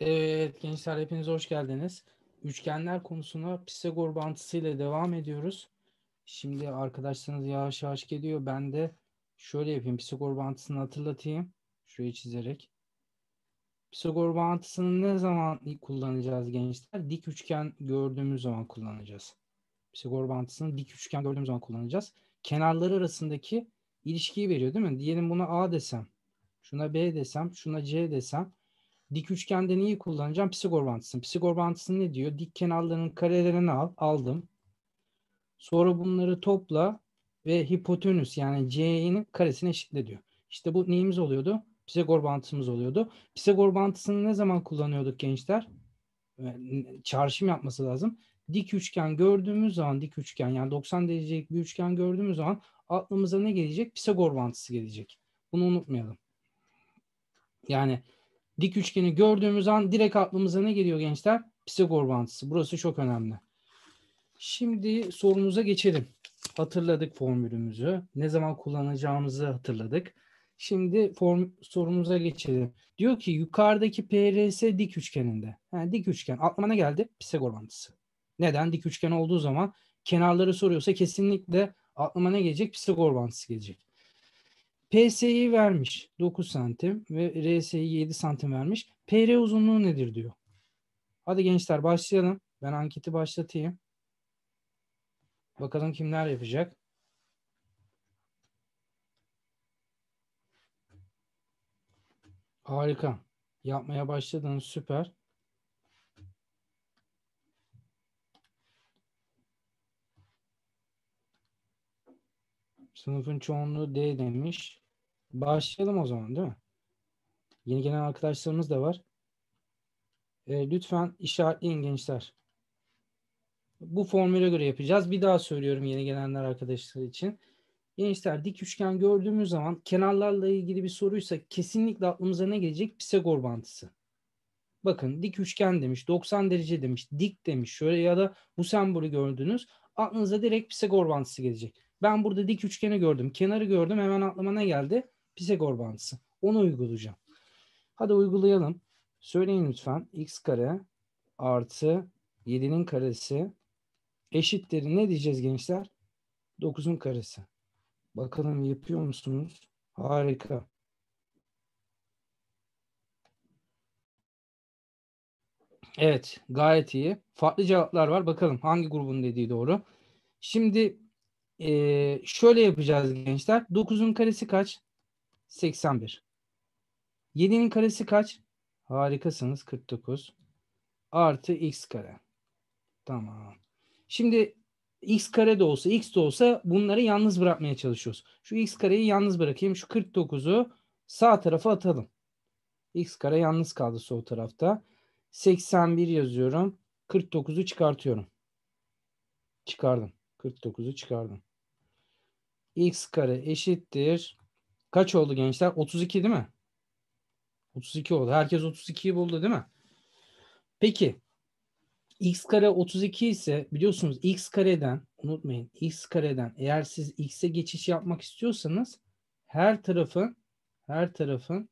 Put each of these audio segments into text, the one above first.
Evet gençler hepiniz hoş geldiniz. Üçgenler konusuna Pisagor bantısıyla devam ediyoruz. Şimdi arkadaşlarınız yavaş yavaş geliyor. Ben de şöyle yapayım. Pisagor bantısını hatırlatayım. Şurayı çizerek. Pisagor bantısını ne zaman kullanacağız gençler? Dik üçgen gördüğümüz zaman kullanacağız. Pisagor bantısını dik üçgen gördüğümüz zaman kullanacağız. Kenarları arasındaki ilişkiyi veriyor değil mi? Diyelim buna A desem. Şuna B desem. Şuna C desem Dik üçgende neyi kullanacağım? Pisagor bantısını. Pisagor bantısı ne diyor? Dik kenarlarının karelerini al. Aldım. Sonra bunları topla ve hipotenüs yani C'nin karesini eşitle diyor. İşte bu neyimiz oluyordu? Pisagor bantımız oluyordu. Pisagor bantısını ne zaman kullanıyorduk gençler? Ee, çağrışım yapması lazım. Dik üçgen gördüğümüz zaman dik üçgen yani 90 derecelik bir üçgen gördüğümüz zaman aklımıza ne gelecek? Pisagor bantısı gelecek. Bunu unutmayalım. Yani dik üçgeni gördüğümüz an direkt aklımıza ne geliyor gençler? Pisagor bağıntısı. Burası çok önemli. Şimdi sorumuza geçelim. Hatırladık formülümüzü. Ne zaman kullanacağımızı hatırladık. Şimdi form sorumuza geçelim. Diyor ki yukarıdaki PRS dik üçgeninde. Yani dik üçgen. Aklıma ne geldi? Pisagor bağıntısı. Neden? Dik üçgen olduğu zaman kenarları soruyorsa kesinlikle aklıma ne gelecek? Pisagor bağıntısı gelecek. PS'yi vermiş 9 santim ve RS'yi 7 santim vermiş. PR uzunluğu nedir diyor. Hadi gençler başlayalım. Ben anketi başlatayım. Bakalım kimler yapacak. Harika. Yapmaya başladınız. Süper. Sınıfın çoğunluğu D demiş. Başlayalım o zaman değil mi? Yeni gelen arkadaşlarımız da var. E, lütfen işaretleyin gençler. Bu formüle göre yapacağız. Bir daha söylüyorum yeni gelenler arkadaşlar için. Gençler dik üçgen gördüğümüz zaman kenarlarla ilgili bir soruysa kesinlikle aklımıza ne gelecek? Pisagor bantısı. Bakın dik üçgen demiş, 90 derece demiş, dik demiş. Şöyle ya da bu sembolü gördünüz. Aklınıza direkt Pisagor bantısı gelecek. Ben burada dik üçgeni gördüm, kenarı gördüm. Hemen aklıma ne geldi? Pisagor bağıntısı. Onu uygulayacağım. Hadi uygulayalım. Söyleyin lütfen. X kare artı 7'nin karesi eşittir. Ne diyeceğiz gençler? 9'un karesi. Bakalım yapıyor musunuz? Harika. Evet gayet iyi. Farklı cevaplar var. Bakalım hangi grubun dediği doğru. Şimdi e, şöyle yapacağız gençler. 9'un karesi kaç? 81. 7'nin karesi kaç? Harikasınız 49. Artı x kare. Tamam. Şimdi x kare de olsa x de olsa bunları yalnız bırakmaya çalışıyoruz. Şu x kareyi yalnız bırakayım. Şu 49'u sağ tarafa atalım. x kare yalnız kaldı sol tarafta. 81 yazıyorum. 49'u çıkartıyorum. Çıkardım. 49'u çıkardım. x kare eşittir. Kaç oldu gençler? 32 değil mi? 32 oldu. Herkes 32'yi buldu değil mi? Peki x kare 32 ise biliyorsunuz x kareden unutmayın x kareden eğer siz x'e geçiş yapmak istiyorsanız her tarafın her tarafın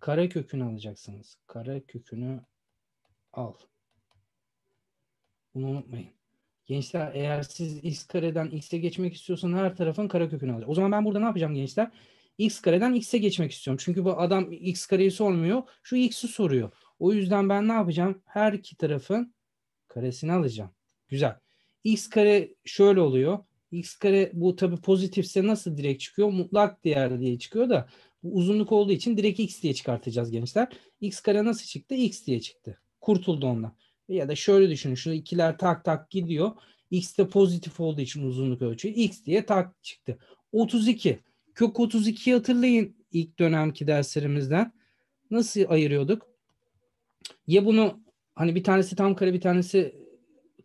kare kökünü alacaksınız. Kare kökünü al. Bunu unutmayın. Gençler eğer siz x kareden x'e geçmek istiyorsan her tarafın kara kökünü alacak. O zaman ben burada ne yapacağım gençler? x kareden x'e geçmek istiyorum. Çünkü bu adam x kareyi sormuyor. Şu x'i soruyor. O yüzden ben ne yapacağım? Her iki tarafın karesini alacağım. Güzel. x kare şöyle oluyor. x kare bu tabi pozitifse nasıl direkt çıkıyor? Mutlak değer diye çıkıyor da bu uzunluk olduğu için direkt x diye çıkartacağız gençler. x kare nasıl çıktı? x diye çıktı. Kurtuldu ondan ya da şöyle düşünün şu ikiler tak tak gidiyor. X de pozitif olduğu için uzunluk ölçüyor. X diye tak çıktı. 32. Kök 32'yi hatırlayın ilk dönemki derslerimizden. Nasıl ayırıyorduk? Ya bunu hani bir tanesi tam kare bir tanesi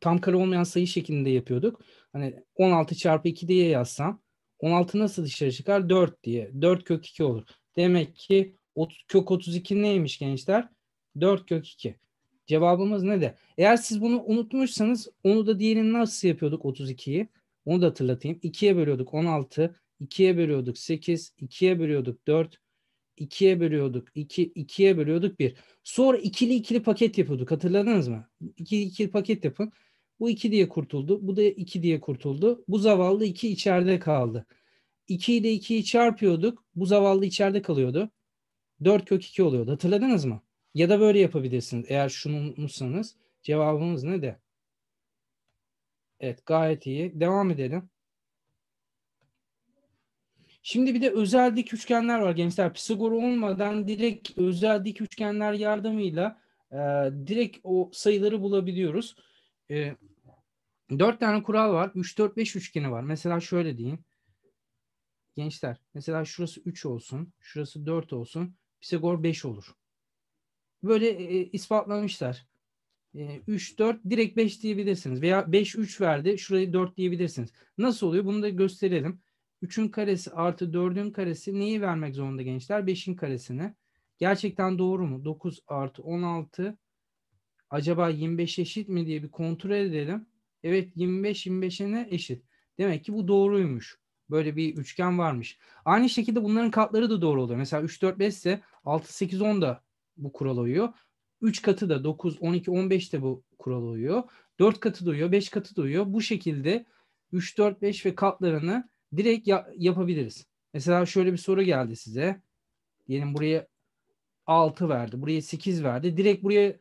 tam kare olmayan sayı şeklinde yapıyorduk. Hani 16 çarpı 2 diye yazsam 16 nasıl dışarı çıkar? 4 diye. 4 kök 2 olur. Demek ki kök 32 neymiş gençler? 4 kök 2. Cevabımız ne de? Eğer siz bunu unutmuşsanız onu da diğerini nasıl yapıyorduk 32'yi? Onu da hatırlatayım. 2'ye bölüyorduk 16, 2'ye bölüyorduk 8, 2'ye bölüyorduk 4, 2'ye bölüyorduk 2, 2'ye bölüyorduk 1. Sonra ikili ikili paket yapıyorduk. Hatırladınız mı? İkili ikili paket yapın. Bu 2 diye kurtuldu. Bu da 2 diye kurtuldu. Bu zavallı 2 içeride kaldı. 2 ile 2'yi çarpıyorduk. Bu zavallı içeride kalıyordu. 4 kök 2 oluyordu. Hatırladınız mı? Ya da böyle yapabilirsiniz. Eğer şunu unutmuşsanız cevabımız ne de? Evet gayet iyi. Devam edelim. Şimdi bir de özel dik üçgenler var gençler. Pisagor olmadan direkt özel dik üçgenler yardımıyla e, direkt o sayıları bulabiliyoruz. E, 4 tane kural var. 3, 4, 5 üçgeni var. Mesela şöyle diyeyim. Gençler mesela şurası 3 olsun. Şurası 4 olsun. Pisagor 5 olur böyle e, ispatlamışlar. E, 3-4 direkt 5 diyebilirsiniz veya 5-3 verdi şurayı 4 diyebilirsiniz. Nasıl oluyor bunu da gösterelim. 3'ün karesi artı 4'ün karesi neyi vermek zorunda gençler? 5'in karesini. Gerçekten doğru mu? 9 artı 16 acaba 25 eşit mi diye bir kontrol edelim. Evet 25 25'e ne eşit? Demek ki bu doğruymuş. Böyle bir üçgen varmış. Aynı şekilde bunların katları da doğru oluyor. Mesela 3 4 5 ise 6 8 10 da bu kurala uyuyor. 3 katı da 9, 12, 15 de bu kurala uyuyor. 4 katı da uyuyor, 5 katı da uyuyor. Bu şekilde 3, 4, 5 ve katlarını direkt ya- yapabiliriz. Mesela şöyle bir soru geldi size. Diyelim buraya 6 verdi, buraya 8 verdi. Direkt buraya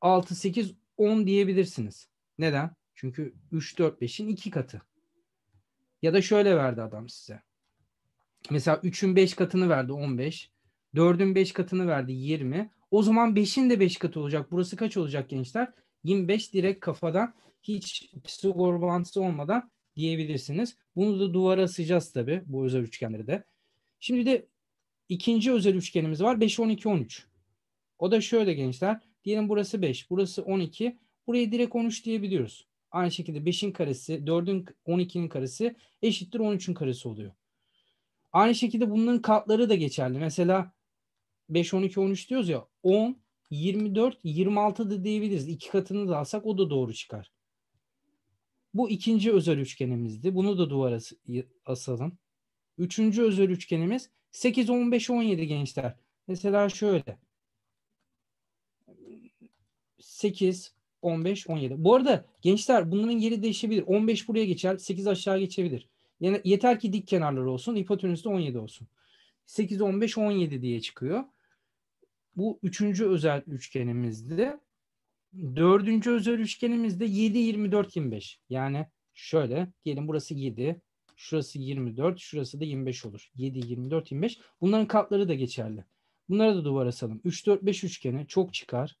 6, 8, 10 diyebilirsiniz. Neden? Çünkü 3, 4, 5'in 2 katı. Ya da şöyle verdi adam size. Mesela 3'ün 5 katını verdi 15. 4'ün 5 katını verdi 20. O zaman 5'in de 5 katı olacak. Burası kaç olacak gençler? 25 direkt kafadan hiç psikor bağıntısı olmadan diyebilirsiniz. Bunu da duvara asacağız tabii bu özel üçgenleri de. Şimdi de ikinci özel üçgenimiz var. 5, 12, 13. O da şöyle gençler. Diyelim burası 5, burası 12. Buraya direkt 13 diyebiliyoruz. Aynı şekilde 5'in karesi, 4'ün 12'nin karesi eşittir 13'ün karesi oluyor. Aynı şekilde bunların katları da geçerli. Mesela 5, 12, 13 diyoruz ya 10, 24, 26 da diyebiliriz. İki katını da alsak o da doğru çıkar. Bu ikinci özel üçgenimizdi. Bunu da duvara asalım. Üçüncü özel üçgenimiz 8, 15, 17 gençler. Mesela şöyle. 8, 15, 17. Bu arada gençler bunların yeri değişebilir. 15 buraya geçer, 8 aşağı geçebilir. Yani yeter ki dik kenarları olsun, hipotenüs de 17 olsun. 8, 15, 17 diye çıkıyor. Bu üçüncü özel üçgenimizdi. Dördüncü özel üçgenimizde 7, 24, 25. Yani şöyle diyelim burası 7, şurası 24, şurası da 25 olur. 7, 24, 25. Bunların katları da geçerli. Bunları da duvara salın. 3, 4, 5 üçgeni çok çıkar.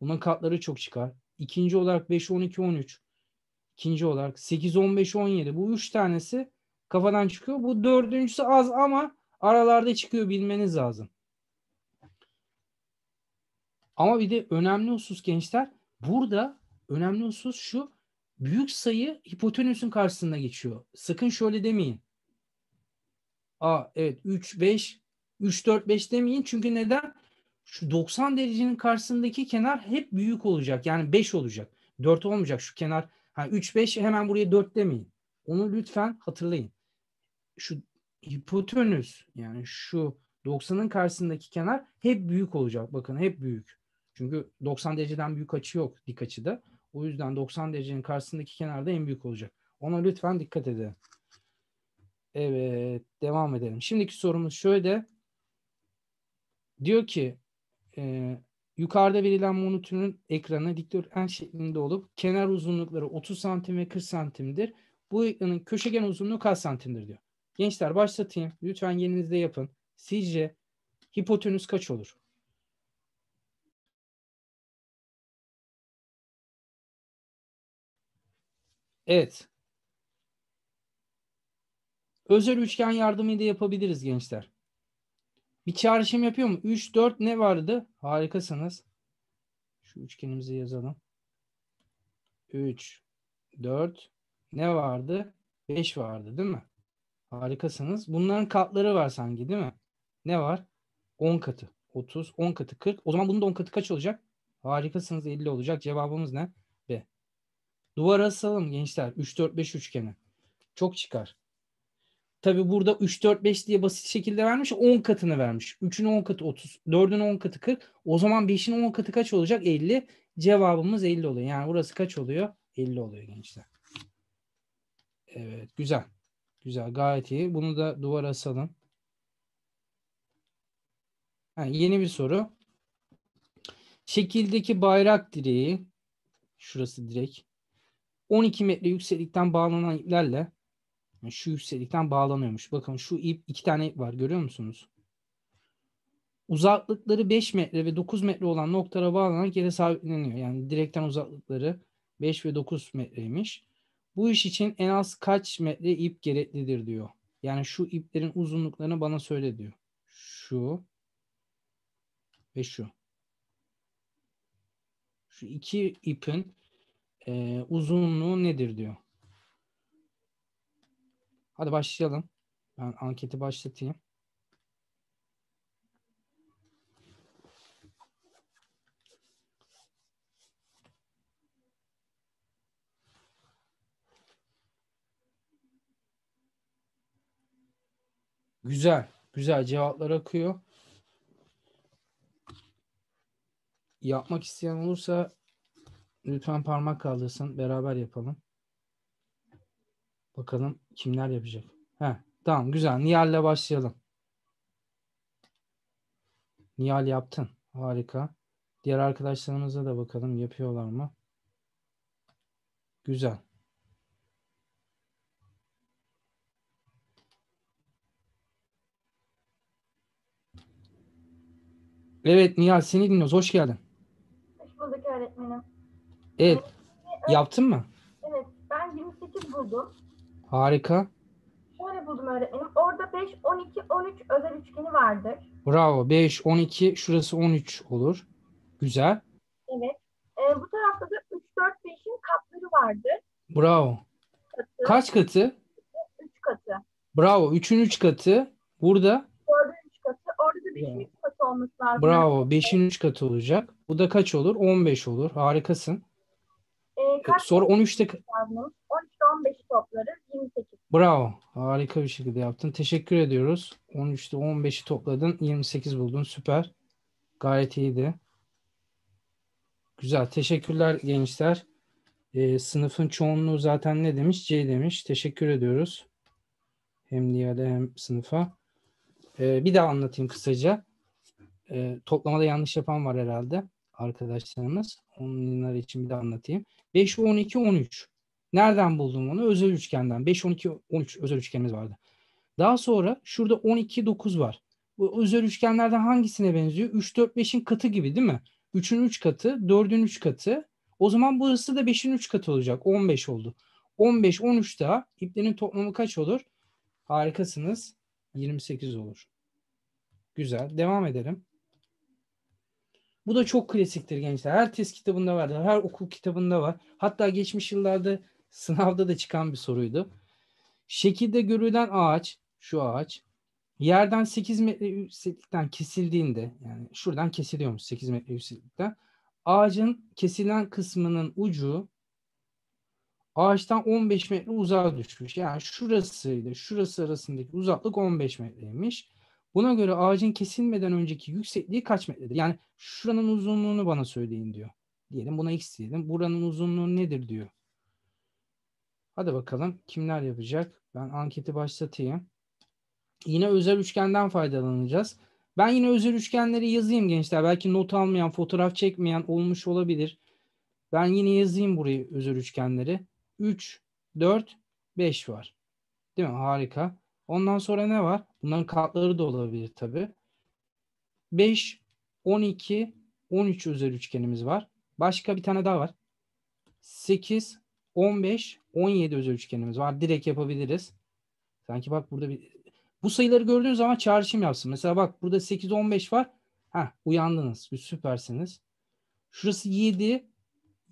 Bunların katları çok çıkar. İkinci olarak 5, 12, 13. İkinci olarak 8, 15, 17. Bu üç tanesi kafadan çıkıyor. Bu dördüncüsü az ama aralarda çıkıyor bilmeniz lazım. Ama bir de önemli husus gençler burada önemli husus şu büyük sayı hipotenüsün karşısında geçiyor. Sakın şöyle demeyin. Aa evet 3 5 3 4 5 demeyin. Çünkü neden? Şu 90 derecenin karşısındaki kenar hep büyük olacak. Yani 5 olacak. 4 olmayacak şu kenar. Ha 3 5 hemen buraya 4 demeyin. Onu lütfen hatırlayın. Şu hipotenüs yani şu 90'ın karşısındaki kenar hep büyük olacak. Bakın hep büyük. Çünkü 90 dereceden büyük açı yok dik açıda. O yüzden 90 derecenin karşısındaki kenarda en büyük olacak. Ona lütfen dikkat edin. Evet devam edelim. Şimdiki sorumuz şöyle. Diyor ki e, yukarıda verilen monitörün ekranı dikdörtgen şeklinde olup kenar uzunlukları 30 santim ve 40 santimdir. Bu ekranın köşegen uzunluğu kaç santimdir diyor. Gençler başlatayım. Lütfen yerinizde yapın. Sizce hipotenüs kaç olur? Evet. Özel üçgen yardımıyla yapabiliriz gençler. Bir çağrışım yapıyor mu? 3, 4 ne vardı? Harikasınız. Şu üçgenimizi yazalım. 3, 4 ne vardı? 5 vardı değil mi? Harikasınız. Bunların katları var sanki değil mi? Ne var? 10 katı. 30, 10 katı 40. O zaman bunun da 10 katı kaç olacak? Harikasınız 50 olacak. Cevabımız ne? Duvar asalım gençler 3-4-5 üçgeni. Çok çıkar. Tabi burada 3-4-5 diye basit şekilde vermiş 10 katını vermiş. 3'ün 10 katı 30, 4'ün 10 katı 40. O zaman 5'in 10 katı kaç olacak? 50. Cevabımız 50 oluyor. Yani burası kaç oluyor? 50 oluyor gençler. Evet güzel. Güzel gayet iyi. Bunu da duvara asalım. Ha, yeni bir soru. Şekildeki bayrak direği şurası direkt. 12 metre yükseklikten bağlanan iplerle şu yükseklikten bağlanıyormuş. Bakın şu ip iki tane ip var görüyor musunuz? Uzaklıkları 5 metre ve 9 metre olan noktara bağlanan yere sabitleniyor. Yani direkten uzaklıkları 5 ve 9 metreymiş. Bu iş için en az kaç metre ip gereklidir diyor. Yani şu iplerin uzunluklarını bana söyle diyor. Şu ve şu. Şu iki ipin e, uzunluğu nedir diyor. Hadi başlayalım. Ben anketi başlatayım. Güzel. Güzel cevaplar akıyor. Yapmak isteyen olursa Lütfen parmak kaldırsın. Beraber yapalım. Bakalım kimler yapacak. Heh, tamam güzel. Nihal'le başlayalım. Nihal yaptın. Harika. Diğer arkadaşlarımıza da bakalım yapıyorlar mı? Güzel. Evet Nihal seni dinliyoruz. Hoş geldin. Hoş bulduk öğretmenim. Evet. Yaptın mı? Evet. Ben 28 buldum. Harika. Şöyle buldum öğretmenim. Orada 5, 12, 13 özel üçgeni vardır. Bravo. 5, 12. Şurası 13 olur. Güzel. Evet. Ee, bu tarafta da 3, 4, 5'in katları vardır. Bravo. Katı. Kaç katı? 3 katı. Bravo. 3'ün 3 katı. Burada? 4'ün 3 katı. Orada da 5'in 3 katı olması lazım. Bravo. 5'in 3 katı olacak. Bu da kaç olur? 15 olur. Harikasın dakika. Sonra 13 dakika. 13 15 toplarız. 28. Bravo. Harika bir şekilde yaptın. Teşekkür ediyoruz. 13'te 15'i topladın. 28 buldun. Süper. Gayet iyiydi. Güzel. Teşekkürler gençler. Ee, sınıfın çoğunluğu zaten ne demiş? C demiş. Teşekkür ediyoruz. Hem Nihal'e hem sınıfa. Ee, bir daha anlatayım kısaca. Ee, toplamada yanlış yapan var herhalde arkadaşlarımız. Onlar için bir de anlatayım. 5, 12, 13. Nereden buldum onu? Özel üçgenden. 5, 12, 13 özel üçgenimiz vardı. Daha sonra şurada 12, 9 var. Bu özel üçgenlerden hangisine benziyor? 3, 4, 5'in katı gibi değil mi? 3'ün 3 katı, 4'ün 3 katı. O zaman burası da 5'in 3 katı olacak. 15 oldu. 15, 13 daha. İplerin toplamı kaç olur? Harikasınız. 28 olur. Güzel. Devam edelim. Bu da çok klasiktir gençler. Her test kitabında vardır. Her okul kitabında var. Hatta geçmiş yıllarda sınavda da çıkan bir soruydu. Şekilde görülen ağaç, şu ağaç, yerden 8 metre yükseklikten kesildiğinde, yani şuradan kesiliyormuş 8 metre yükseklikten, ağacın kesilen kısmının ucu ağaçtan 15 metre uzağa düşmüş. Yani şurasıydı, şurası arasındaki uzaklık 15 metreymiş. Buna göre ağacın kesilmeden önceki yüksekliği kaç metredir? Yani şuranın uzunluğunu bana söyleyin diyor. Diyelim buna x diyelim. Buranın uzunluğu nedir diyor. Hadi bakalım kimler yapacak? Ben anketi başlatayım. Yine özel üçgenden faydalanacağız. Ben yine özel üçgenleri yazayım gençler. Belki not almayan, fotoğraf çekmeyen olmuş olabilir. Ben yine yazayım burayı özel üçgenleri. 3, 4, 5 var. Değil mi? Harika. Ondan sonra ne var? Bunların katları da olabilir tabii. 5, 12, 13 özel üçgenimiz var. Başka bir tane daha var. 8, 15, 17 özel üçgenimiz var. Direkt yapabiliriz. Sanki bak burada bir... Bu sayıları gördüğünüz zaman çağrışım yapsın. Mesela bak burada 8, 15 var. Ha uyandınız. Süpersiniz. Şurası 7,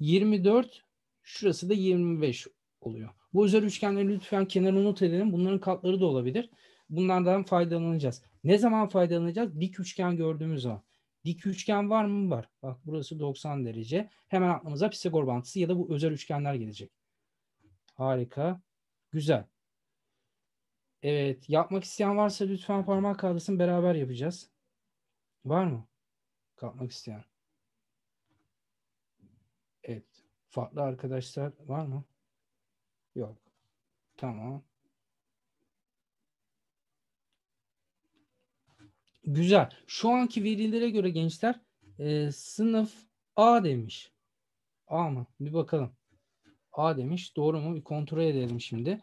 24, şurası da 25 oluyor. Bu özel üçgenleri lütfen kenara not edelim. Bunların katları da olabilir. Bunlardan faydalanacağız. Ne zaman faydalanacağız? Dik üçgen gördüğümüz zaman. Dik üçgen var mı? Var. Bak burası 90 derece. Hemen aklımıza Pisagor bağıntısı ya da bu özel üçgenler gelecek. Harika. Güzel. Evet. Yapmak isteyen varsa lütfen parmak kaldırsın. Beraber yapacağız. Var mı? Kalkmak isteyen. Evet. Farklı arkadaşlar var mı? Yok. Tamam. Güzel. Şu anki verilere göre gençler e, sınıf A demiş. A mı? Bir bakalım. A demiş. Doğru mu? Bir kontrol edelim şimdi.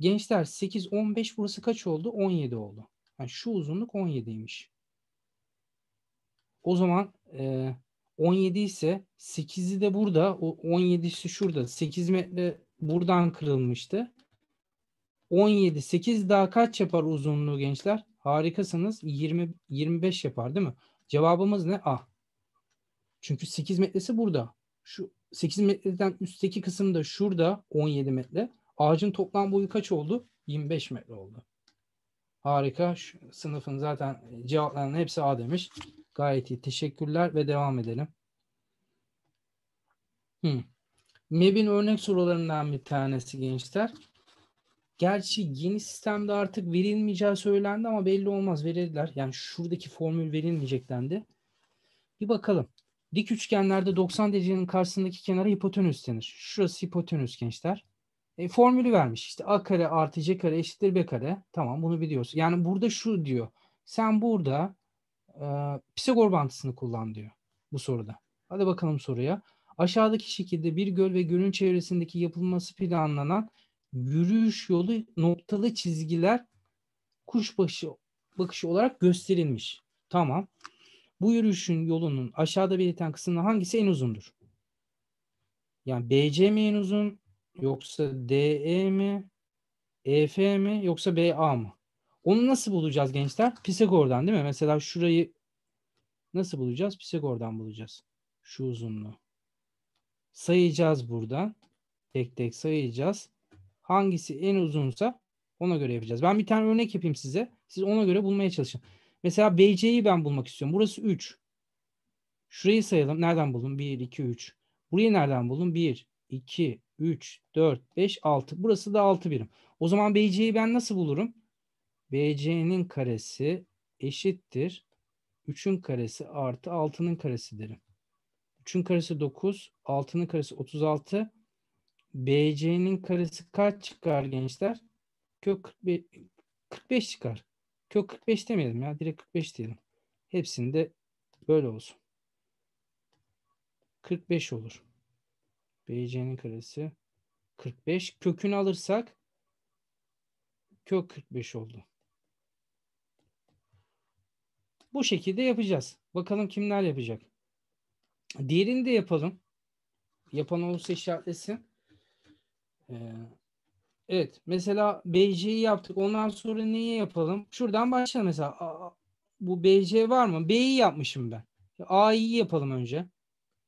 Gençler 8, 15 burası kaç oldu? 17 oldu. Yani şu uzunluk 17'ymiş. O zaman e, 17 ise 8'i de burada. O 17'si şurada. 8 metre Buradan kırılmıştı. 17. 8 daha kaç yapar uzunluğu gençler? Harikasınız. 20, 25 yapar değil mi? Cevabımız ne? A. Çünkü 8 metresi burada. Şu 8 metreden üstteki kısım da şurada 17 metre. Ağacın toplam boyu kaç oldu? 25 metre oldu. Harika. Şu sınıfın zaten cevaplarının hepsi A demiş. Gayet iyi. Teşekkürler ve devam edelim. Hmm. MEB'in örnek sorularından bir tanesi gençler. Gerçi yeni sistemde artık verilmeyeceği söylendi ama belli olmaz verirler. Yani şuradaki formül verilmeyecek dendi. Bir bakalım. Dik üçgenlerde 90 derecenin karşısındaki kenara hipotenüs denir. Şurası hipotenüs gençler. E, formülü vermiş. İşte a kare artı c kare eşittir b kare. Tamam bunu biliyoruz. Yani burada şu diyor. Sen burada e, Pisagor bantısını kullan diyor bu soruda. Hadi bakalım soruya. Aşağıdaki şekilde bir göl ve gölün çevresindeki yapılması planlanan yürüyüş yolu noktalı çizgiler kuşbaşı bakışı olarak gösterilmiş. Tamam. Bu yürüyüşün yolunun aşağıda belirtilen kısımda hangisi en uzundur? Yani BC mi en uzun yoksa DE mi? EF mi yoksa BA mı? Onu nasıl bulacağız gençler? Pisagor'dan değil mi? Mesela şurayı nasıl bulacağız? Pisagor'dan bulacağız. Şu uzunluğu sayacağız burada, Tek tek sayacağız. Hangisi en uzunsa ona göre yapacağız. Ben bir tane örnek yapayım size. Siz ona göre bulmaya çalışın. Mesela BC'yi ben bulmak istiyorum. Burası 3. Şurayı sayalım. Nereden buldum? 1, 2, 3. Burayı nereden buldum? 1, 2, 3, 4, 5, 6. Burası da 6 birim. O zaman BC'yi ben nasıl bulurum? BC'nin karesi eşittir. 3'ün karesi artı 6'nın karesi derim. 3'ün karesi 9, 6'nın karesi 36. BC'nin karesi kaç çıkar gençler? Kök 45, 45 çıkar. Kök 45 demeyelim ya. Direkt 45 diyelim. Hepsinde böyle olsun. 45 olur. BC'nin karesi 45. Kökünü alırsak kök 45 oldu. Bu şekilde yapacağız. Bakalım kimler yapacak. Diğerini de yapalım. Yapan olursa işaretlesin. Ee, evet. Mesela BC'yi yaptık. Ondan sonra neyi yapalım? Şuradan başlayalım mesela. A, bu BC var mı? B'yi yapmışım ben. A'yı yapalım önce.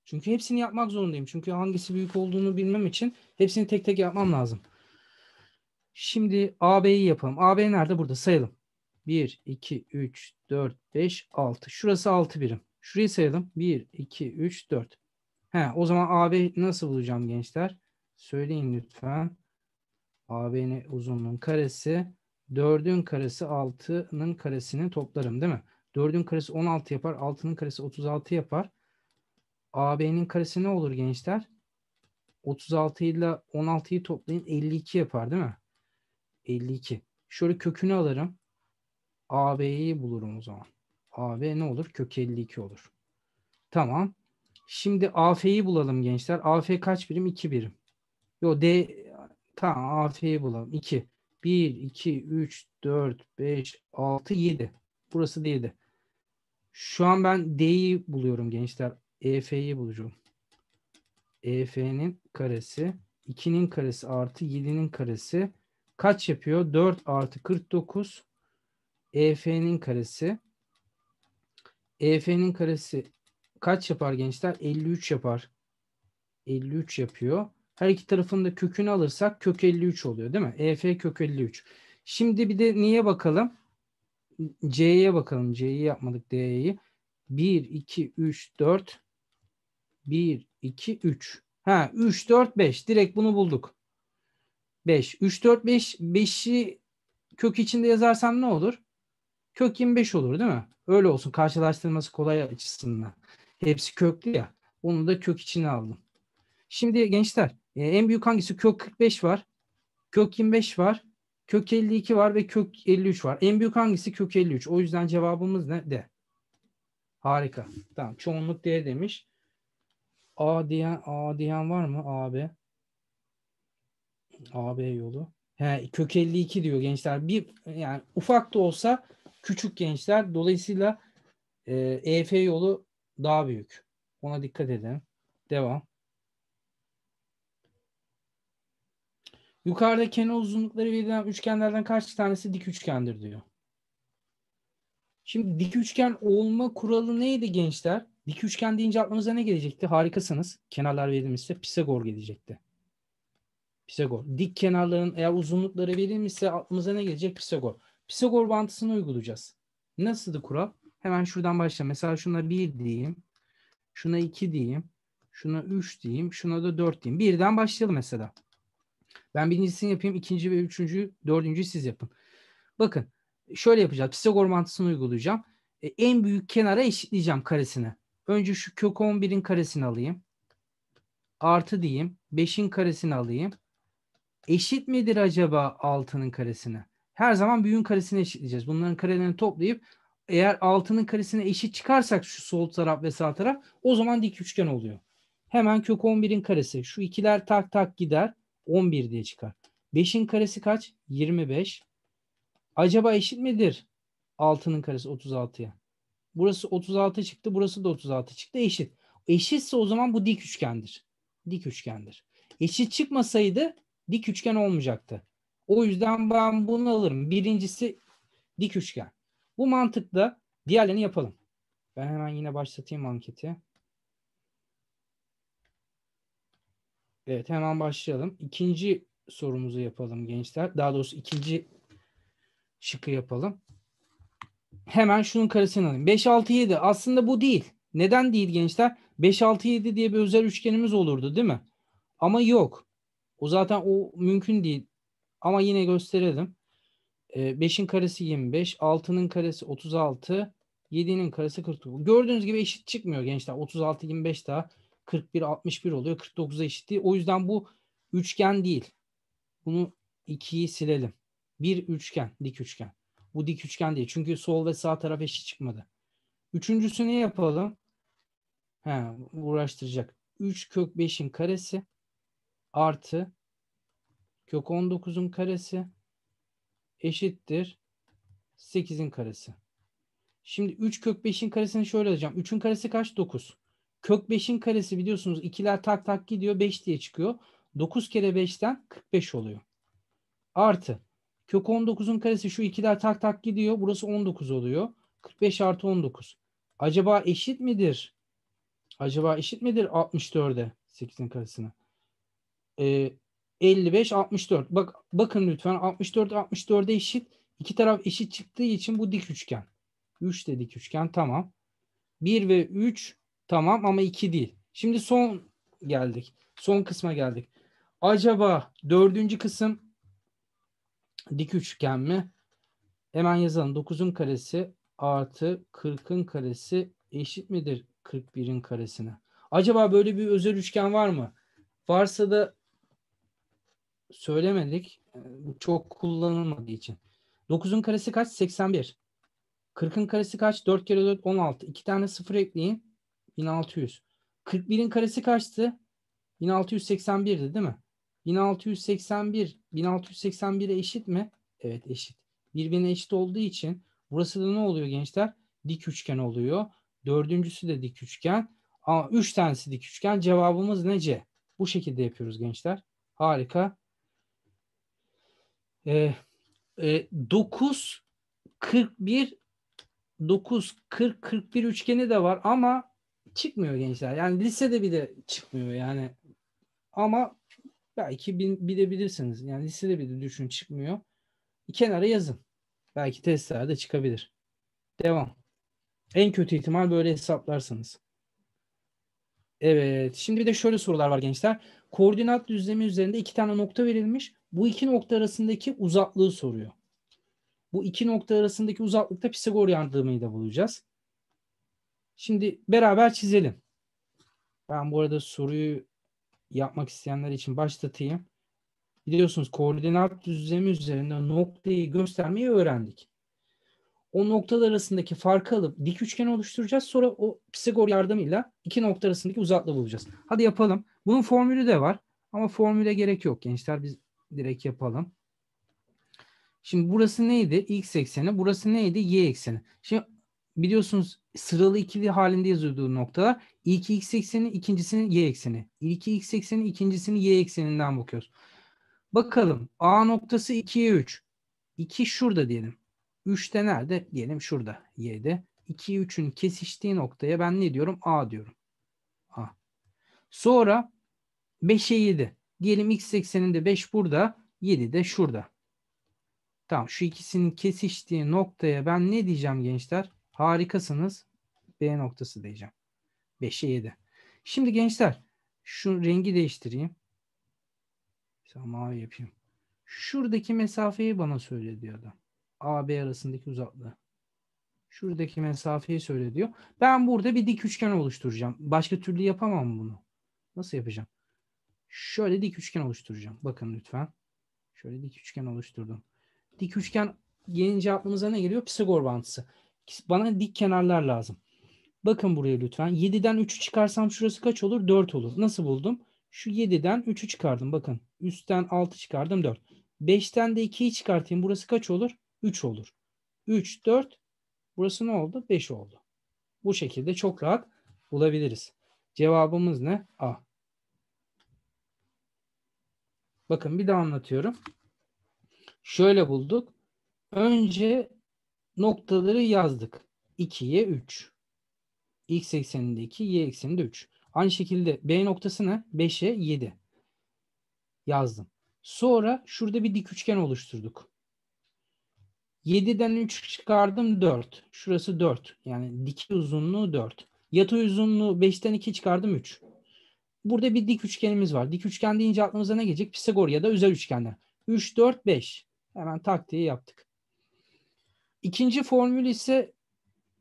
Çünkü hepsini yapmak zorundayım. Çünkü hangisi büyük olduğunu bilmem için hepsini tek tek yapmam lazım. Şimdi AB'yi yapalım. AB nerede? Burada sayalım. 1, 2, 3, 4, 5, 6. Şurası 6 birim. Şurayı sayalım. 1, 2, 3, 4. He, o zaman AB nasıl bulacağım gençler? Söyleyin lütfen. AB'nin uzunluğun karesi 4'ün karesi 6'nın karesini toplarım değil mi? 4'ün karesi 16 yapar. 6'nın karesi 36 yapar. AB'nin karesi ne olur gençler? 36 ile 16'yı toplayın 52 yapar değil mi? 52. Şöyle kökünü alırım. AB'yi bulurum o zaman. AB ne olur? Kök 52 olur. Tamam. Şimdi AF'yi bulalım gençler. AF kaç birim? 2 birim. Yo D tamam AF'yi bulalım. 2. 1, 2, 3, 4, 5, 6, 7. Burası değildi. Şu an ben D'yi buluyorum gençler. EF'yi bulacağım. EF'nin karesi 2'nin karesi artı 7'nin karesi kaç yapıyor? 4 artı 49 EF'nin karesi EF'nin karesi kaç yapar gençler? 53 yapar. 53 yapıyor. Her iki tarafın da kökünü alırsak kök 53 oluyor değil mi? EF kök 53. Şimdi bir de niye bakalım? C'ye bakalım. C'yi yapmadık D'yi. 1, 2, 3, 4. 1, 2, 3. Ha 3, 4, 5. Direkt bunu bulduk. 5. 3, 4, 5. 5'i kök içinde yazarsam ne olur? kök 25 olur değil mi? Öyle olsun karşılaştırması kolay açısından. Hepsi köklü ya. Onu da kök içine aldım. Şimdi gençler e, en büyük hangisi? Kök 45 var. Kök 25 var. Kök 52 var ve kök 53 var. En büyük hangisi? Kök 53. O yüzden cevabımız ne? De. Harika. Tamam. Çoğunluk D demiş. A diyen, A diyen var mı? AB. AB yolu. He, kök 52 diyor gençler. Bir yani ufak da olsa küçük gençler. Dolayısıyla e, EF yolu daha büyük. Ona dikkat edin. Devam. Yukarıda kenar uzunlukları verilen üçgenlerden kaç tanesi dik üçgendir diyor. Şimdi dik üçgen olma kuralı neydi gençler? Dik üçgen deyince aklınıza ne gelecekti? Harikasınız. Kenarlar verilmişse Pisagor gelecekti. Pisagor. Dik kenarların eğer uzunlukları verilmişse aklımıza ne gelecek? Pisagor. Pisagor bantısını uygulayacağız. Nasıldı kural? Hemen şuradan başla. Mesela şuna 1 diyeyim. Şuna 2 diyeyim. Şuna 3 diyeyim. Şuna da 4 diyeyim. Birden başlayalım mesela. Ben birincisini yapayım. ikinci ve üçüncü, dördüncü siz yapın. Bakın şöyle yapacağız. Pisagor mantısını uygulayacağım. E, en büyük kenara eşitleyeceğim karesini. Önce şu kök 11'in karesini alayım. Artı diyeyim. 5'in karesini alayım. Eşit midir acaba 6'nın karesine? her zaman büyüğün karesini eşitleyeceğiz. Bunların karelerini toplayıp eğer altının karesine eşit çıkarsak şu sol taraf ve sağ taraf o zaman dik üçgen oluyor. Hemen kök 11'in karesi. Şu ikiler tak tak gider. 11 diye çıkar. 5'in karesi kaç? 25. Acaba eşit midir? Altının karesi 36'ya. Burası 36 çıktı. Burası da 36 çıktı. Eşit. Eşitse o zaman bu dik üçgendir. Dik üçgendir. Eşit çıkmasaydı dik üçgen olmayacaktı. O yüzden ben bunu alırım. Birincisi dik üçgen. Bu mantıkla diğerlerini yapalım. Ben hemen yine başlatayım anketi. Evet hemen başlayalım. İkinci sorumuzu yapalım gençler. Daha doğrusu ikinci şıkı yapalım. Hemen şunun karesini alayım. 5, 6, 7 aslında bu değil. Neden değil gençler? 5, 6, 7 diye bir özel üçgenimiz olurdu değil mi? Ama yok. O zaten o mümkün değil. Ama yine gösterelim. 5'in ee, karesi 25, 6'nın karesi 36, 7'nin karesi 49. Gördüğünüz gibi eşit çıkmıyor gençler. 36, 25 daha 41, 61 oluyor. 49'a eşit değil. O yüzden bu üçgen değil. Bunu 2'yi silelim. Bir üçgen, dik üçgen. Bu dik üçgen değil. Çünkü sol ve sağ taraf eşit çıkmadı. Üçüncüsü ne yapalım. He, uğraştıracak. 3 kök 5'in karesi artı kök 19'un karesi eşittir 8'in karesi. Şimdi 3 kök 5'in karesini şöyle yazacağım. 3'ün karesi kaç? 9. Kök 5'in karesi biliyorsunuz ikiler tak tak gidiyor 5 diye çıkıyor. 9 kere 5'ten 45 oluyor. Artı kök 19'un karesi şu ikiler tak tak gidiyor. Burası 19 oluyor. 45 artı 19. Acaba eşit midir? Acaba eşit midir 64'e 8'in karesine? Ee, 55 64. Bak bakın lütfen 64 64'e eşit. İki taraf eşit çıktığı için bu dik üçgen. 3 de dik üçgen tamam. 1 ve 3 tamam ama 2 değil. Şimdi son geldik. Son kısma geldik. Acaba dördüncü kısım dik üçgen mi? Hemen yazalım. 9'un karesi artı 40'ın karesi eşit midir 41'in karesine? Acaba böyle bir özel üçgen var mı? Varsa da söylemedik. Ee, çok kullanılmadığı için. 9'un karesi kaç? 81. 40'ın karesi kaç? 4 kere 4 16. 2 tane 0 ekleyin. 1600. 41'in karesi kaçtı? 1681'di değil mi? 1681 1681'e eşit mi? Evet eşit. Birbirine eşit olduğu için burası da ne oluyor gençler? Dik üçgen oluyor. Dördüncüsü de dik üçgen. Ama üç tanesi dik üçgen. Cevabımız ne C? Bu şekilde yapıyoruz gençler. Harika. Ee, e, e, 9 41 9 40 41 üçgeni de var ama çıkmıyor gençler. Yani lisede bir de çıkmıyor yani. Ama belki bilebilirsiniz. Yani lisede bir de düşün çıkmıyor. Bir kenara yazın. Belki testlerde çıkabilir. Devam. En kötü ihtimal böyle hesaplarsınız. Evet. Şimdi bir de şöyle sorular var gençler. Koordinat düzlemi üzerinde iki tane nokta verilmiş bu iki nokta arasındaki uzaklığı soruyor. Bu iki nokta arasındaki uzaklıkta Pisagor yardımıyla da bulacağız. Şimdi beraber çizelim. Ben bu arada soruyu yapmak isteyenler için başlatayım. Biliyorsunuz koordinat düzlemi üzerinde noktayı göstermeyi öğrendik. O noktalar arasındaki farkı alıp dik üçgen oluşturacağız. Sonra o Pisagor yardımıyla iki nokta arasındaki uzaklığı bulacağız. Hadi yapalım. Bunun formülü de var. Ama formüle gerek yok gençler. Biz direkt yapalım. Şimdi burası neydi? X ekseni. Burası neydi? Y ekseni. Şimdi biliyorsunuz sıralı ikili halinde yazıldığı noktalar ilk x ekseni, ikincisinin y ekseni. İlk x ekseni, ikincisini y ekseninden bakıyoruz. Bakalım A noktası 2'ye 3. 2 şurada diyelim. 3 de nerede? Diyelim şurada. Y'de. 2'yi 3'ün kesiştiği noktaya ben ne diyorum? A diyorum. A. Sonra 5'e 7. Diyelim x ekseninde 5 burada, 7 de şurada. Tamam şu ikisinin kesiştiği noktaya ben ne diyeceğim gençler? Harikasınız. B noktası diyeceğim. 5'e 7. Şimdi gençler şu rengi değiştireyim. Mesela mavi yapayım. Şuradaki mesafeyi bana söyle diyor adam. A, B arasındaki uzaklığı. Şuradaki mesafeyi söyle diyor. Ben burada bir dik üçgen oluşturacağım. Başka türlü yapamam bunu. Nasıl yapacağım? şöyle dik üçgen oluşturacağım. Bakın lütfen. Şöyle dik üçgen oluşturdum. Dik üçgen gelince aklımıza ne geliyor? Pisagor bağıntısı. Bana dik kenarlar lazım. Bakın buraya lütfen. 7'den 3'ü çıkarsam şurası kaç olur? 4 olur. Nasıl buldum? Şu 7'den 3'ü çıkardım. Bakın üstten 6 çıkardım 4. 5'ten de 2'yi çıkartayım. Burası kaç olur? 3 olur. 3, 4. Burası ne oldu? 5 oldu. Bu şekilde çok rahat bulabiliriz. Cevabımız ne? A. Bakın bir daha anlatıyorum. Şöyle bulduk. Önce noktaları yazdık. 2'ye 3. X ekseninde 2, Y ekseninde 3. Aynı şekilde B noktası ne? 5'e 7. Yazdım. Sonra şurada bir dik üçgen oluşturduk. 7'den 3 çıkardım 4. Şurası 4. Yani dik uzunluğu 4. Yatay uzunluğu 5'ten 2 çıkardım 3. Burada bir dik üçgenimiz var. Dik üçgen deyince aklımıza ne gelecek? Pisagor ya da özel üçgenler. 3, 4, 5. Hemen taktiği yaptık. İkinci formül ise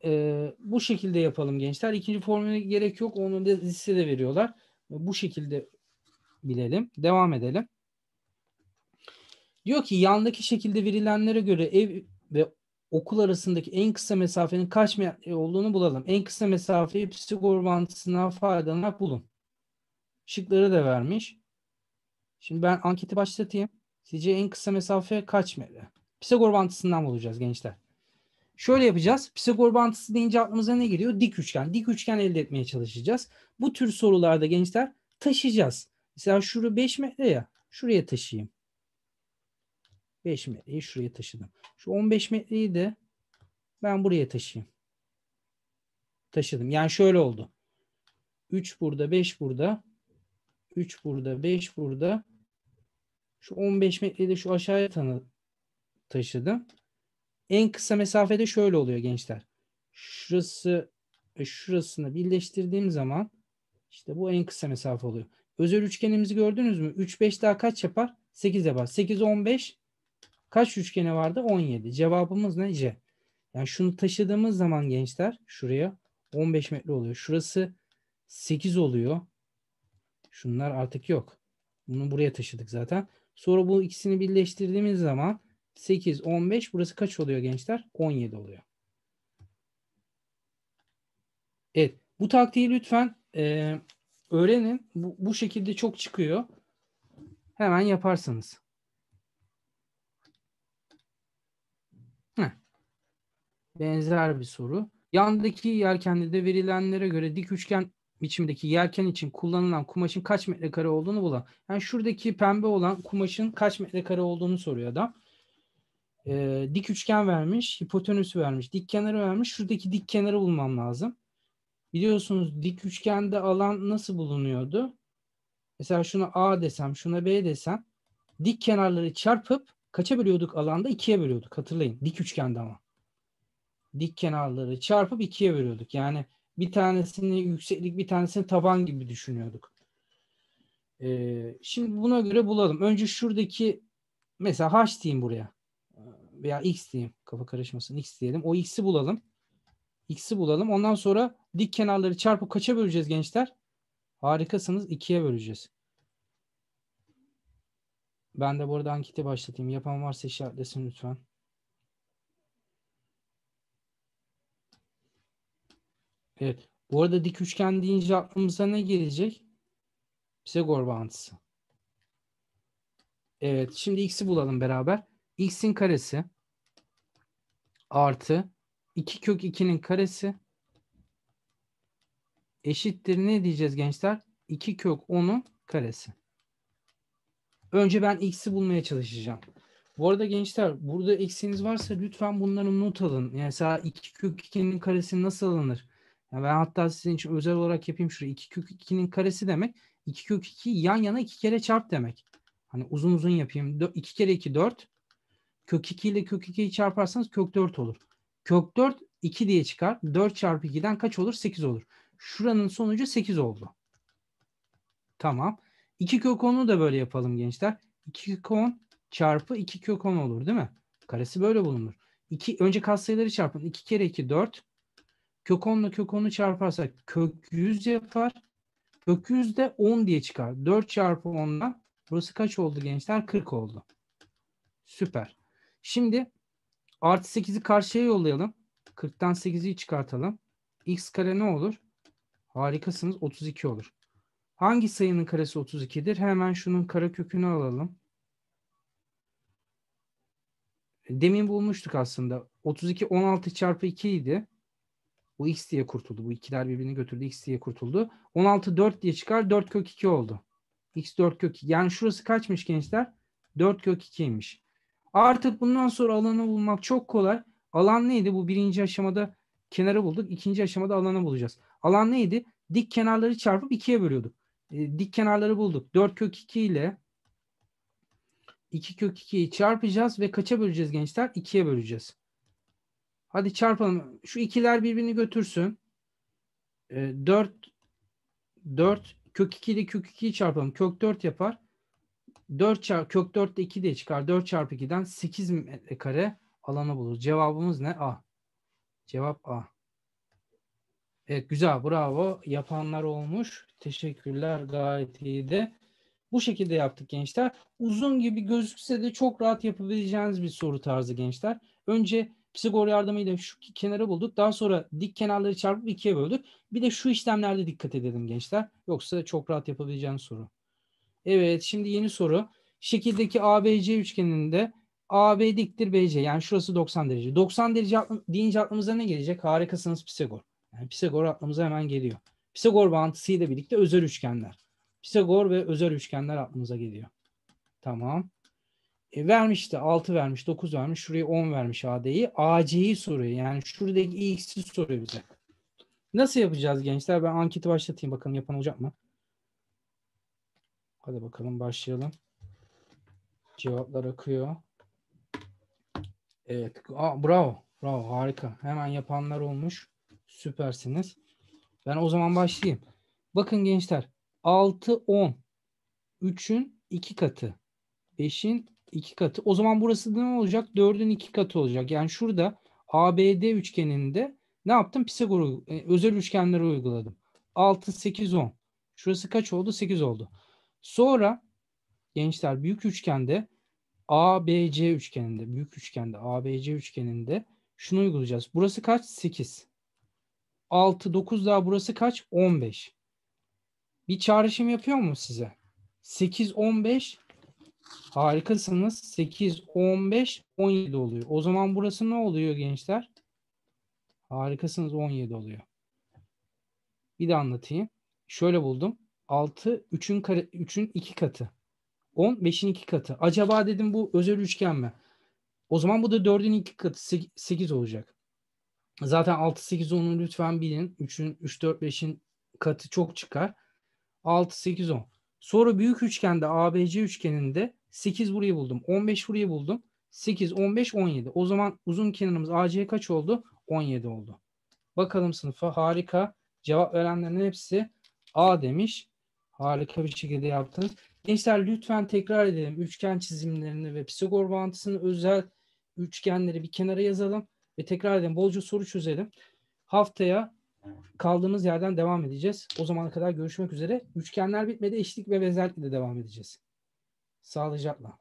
e, bu şekilde yapalım gençler. İkinci formüle gerek yok. Onu da listede veriyorlar. Bu şekilde bilelim. Devam edelim. Diyor ki yandaki şekilde verilenlere göre ev ve okul arasındaki en kısa mesafenin kaç olduğunu bulalım. En kısa mesafeyi Pisagor bağıntısından faydalanarak bulun. Şıkları da vermiş. Şimdi ben anketi başlatayım. Sizce en kısa mesafe kaç metre? Pisagor bantısından bulacağız gençler. Şöyle yapacağız. Pisagor bantısı deyince aklımıza ne geliyor? Dik üçgen. Dik üçgen elde etmeye çalışacağız. Bu tür sorularda gençler taşıyacağız. Mesela şuru 5 metre ya. Şuraya taşıyayım. 5 metreyi şuraya taşıdım. Şu 15 metreyi de ben buraya taşıyayım. Taşıdım. Yani şöyle oldu. 3 burada, 5 burada, 3 burada, 5 burada. Şu 15 metreyi de şu aşağıya tanı taşıdım. En kısa mesafede şöyle oluyor gençler. Şurası ve şurasını birleştirdiğim zaman işte bu en kısa mesafe oluyor. Özel üçgenimizi gördünüz mü? 3 5 daha kaç yapar? 8 yapar. 8 15 kaç üçgeni vardı? 17. Cevabımız ne? C. Yani şunu taşıdığımız zaman gençler şuraya 15 metre oluyor. Şurası 8 oluyor. Şunlar artık yok. Bunu buraya taşıdık zaten. Sonra bu ikisini birleştirdiğimiz zaman 8, 15 burası kaç oluyor gençler? 17 oluyor. Evet. Bu taktiği lütfen e, öğrenin. Bu, bu şekilde çok çıkıyor. Hemen yaparsınız. Heh. Benzer bir soru. Yandaki yelkende de verilenlere göre dik üçgen biçimdeki yelken için kullanılan kumaşın kaç metrekare olduğunu bulan. Yani şuradaki pembe olan kumaşın kaç metrekare olduğunu soruyor adam. Ee, dik üçgen vermiş, hipotenüsü vermiş, dik kenarı vermiş. Şuradaki dik kenarı bulmam lazım. Biliyorsunuz dik üçgende alan nasıl bulunuyordu? Mesela şuna A desem, şuna B desem dik kenarları çarpıp kaça bölüyorduk alanda? ikiye bölüyorduk hatırlayın. Dik üçgende ama. Dik kenarları çarpıp ikiye bölüyorduk. Yani bir tanesini yükseklik bir tanesini taban gibi düşünüyorduk. Ee, şimdi buna göre bulalım. Önce şuradaki mesela h diyeyim buraya veya x diyeyim kafa karışmasın x diyelim. O x'i bulalım. X'i bulalım. Ondan sonra dik kenarları çarpıp kaça böleceğiz gençler? Harikasınız. 2'ye böleceğiz. Ben de burada anketi başlatayım. Yapan varsa işaretlesin lütfen. Evet. Bu arada dik üçgen deyince aklımıza ne gelecek? Pisagor bağıntısı. Evet. Şimdi x'i bulalım beraber. x'in karesi artı 2 kök 2'nin karesi eşittir ne diyeceğiz gençler? 2 kök 10'un karesi. Önce ben x'i bulmaya çalışacağım. Bu arada gençler burada eksiğiniz varsa lütfen bunları not alın. Yani mesela 2 kök 2'nin karesi nasıl alınır? Yani ben hatta sizin için özel olarak yapayım şurayı. 2 kök 2'nin karesi demek. 2 kök 2 yan yana 2 kere çarp demek. Hani uzun uzun yapayım. 2 kere 2 4. Kök 2 ile kök 2'yi çarparsanız kök 4 olur. Kök 4 2 diye çıkar. 4 çarpı 2'den kaç olur? 8 olur. Şuranın sonucu 8 oldu. Tamam. 2 kök 10'u da böyle yapalım gençler. 2 kök 10 çarpı 2 kök 10 olur değil mi? Karesi böyle bulunur. 2, önce katsayıları çarpın. 2 kere 2 4. Kök 10 ile kök 10'u çarparsak kök 100 yapar. Kök 100 de 10 diye çıkar. 4 çarpı 10'dan burası kaç oldu gençler? 40 oldu. Süper. Şimdi artı 8'i karşıya yollayalım. 40'tan 8'i çıkartalım. X kare ne olur? Harikasınız 32 olur. Hangi sayının karesi 32'dir? Hemen şunun kara kökünü alalım. Demin bulmuştuk aslında. 32 16 çarpı 2 idi. Bu x diye kurtuldu. Bu ikiler birbirini götürdü. x diye kurtuldu. 16 4 diye çıkar. 4 kök 2 oldu. x 4 kök 2. Yani şurası kaçmış gençler? 4 kök 2'ymiş. Artık bundan sonra alanı bulmak çok kolay. Alan neydi? Bu birinci aşamada kenarı bulduk. İkinci aşamada alanı bulacağız. Alan neydi? Dik kenarları çarpıp ikiye bölüyorduk. E, dik kenarları bulduk. 4 kök 2 ile 2 kök 2'yi çarpacağız ve kaça böleceğiz gençler? 2'ye böleceğiz. Hadi çarpalım. Şu ikiler birbirini götürsün. E, 4 4 kök 2 ile kök 2'yi çarpalım. Kök 4 yapar. 4 çarp kök 4 ile 2 de çıkar. 4 çarpı 2'den 8 metrekare alanı bulur. Cevabımız ne? A. Cevap A. Evet güzel bravo. Yapanlar olmuş. Teşekkürler gayet iyiydi. Bu şekilde yaptık gençler. Uzun gibi gözükse de çok rahat yapabileceğiniz bir soru tarzı gençler. Önce Pisagor yardımıyla şu kenarı bulduk. Daha sonra dik kenarları çarpıp ikiye böldük. Bir de şu işlemlerde dikkat edelim gençler. Yoksa çok rahat yapabileceğiniz soru. Evet şimdi yeni soru. Şekildeki ABC üçgeninde AB diktir BC. Yani şurası 90 derece. 90 derece aklım, deyince aklımıza ne gelecek? Harikasınız Pisagor. Yani Pisagor aklımıza hemen geliyor. Pisagor bağıntısıyla birlikte özel üçgenler. Pisagor ve özel üçgenler aklımıza geliyor. Tamam. E, vermişti 6 vermiş 9 vermiş şuraya 10 vermiş AD'yi. AC'yi soruyor yani şuradaki X'i soruyor bize. Nasıl yapacağız gençler? Ben anketi başlatayım bakalım yapan olacak mı? Hadi bakalım başlayalım. Cevaplar akıyor. Evet. Aa, bravo. Bravo. Harika. Hemen yapanlar olmuş. Süpersiniz. Ben o zaman başlayayım. Bakın gençler. 6, 10. 3'ün 2 katı. 5'in iki katı. O zaman burası ne olacak? 4'ün iki katı olacak. Yani şurada ABD üçgeninde ne yaptım? Pisagor e, özel üçgenleri uyguladım. 6, 8, 10. Şurası kaç oldu? 8 oldu. Sonra gençler büyük üçgende ABC üçgeninde büyük üçgende ABC üçgeninde şunu uygulayacağız. Burası kaç? 8. 6, 9 daha burası kaç? 15. Bir çağrışım yapıyor mu size? 8, 15, Harikasınız. 8, 15, 17 oluyor. O zaman burası ne oluyor gençler? Harikasınız 17 oluyor. Bir de anlatayım. Şöyle buldum. 6, 3'ün 3'ün 2 katı. 10, 5'in 2 katı. Acaba dedim bu özel üçgen mi? O zaman bu da 4'ün 2 katı 8 olacak. Zaten 6, 8, 10'u lütfen bilin. 3'ün 3, 4, 5'in katı çok çıkar. 6, 8, 10. Sonra büyük üçgende ABC üçgeninde 8 burayı buldum. 15 burayı buldum. 8, 15, 17. O zaman uzun kenarımız AC kaç oldu? 17 oldu. Bakalım sınıfa harika. Cevap verenlerin hepsi A demiş. Harika bir şekilde yaptınız. Gençler lütfen tekrar edelim. Üçgen çizimlerini ve Pisagor bağıntısını özel üçgenleri bir kenara yazalım. Ve tekrar edelim. Bolca soru çözelim. Haftaya kaldığımız yerden devam edeceğiz. O zamana kadar görüşmek üzere. Üçgenler bitmedi. Eşlik ve benzerlikle de devam edeceğiz sağlıcakla.